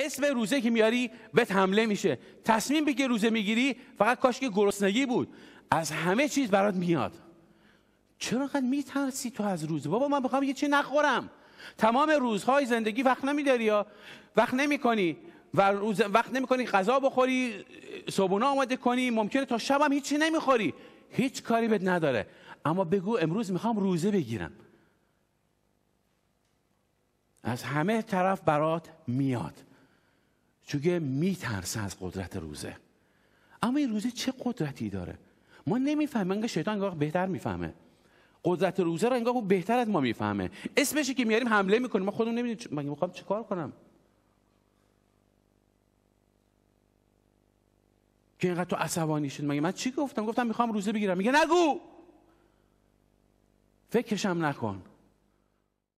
اسم روزه که میاری به حمله میشه تصمیم بگیر روزه میگیری فقط کاش که گرسنگی بود از همه چیز برات میاد چرا قد میترسی تو از روزه بابا من میخوام یه چی نخورم تمام روزهای زندگی وقت نمیداری یا وقت کنی و روز وقت کنی غذا بخوری صبحونه آماده کنی ممکنه تا شب هم هیچی نمیخوری هیچ کاری بهت نداره اما بگو امروز میخوام روزه بگیرم از همه طرف برات میاد چون میترسه از قدرت روزه اما این روزه چه قدرتی داره ما نمیفهمیم انگار شیطان انگار بهتر میفهمه قدرت روزه رو انگار بهتر از ما میفهمه اسمش که میاریم حمله میکنیم ما خودمون نمیدونیم مگه میخوام چیکار کنم که اینقدر تو عصبانی شد مگه من چی گفتم گفتم میخوام روزه بگیرم میگه نگو فکرشم نکن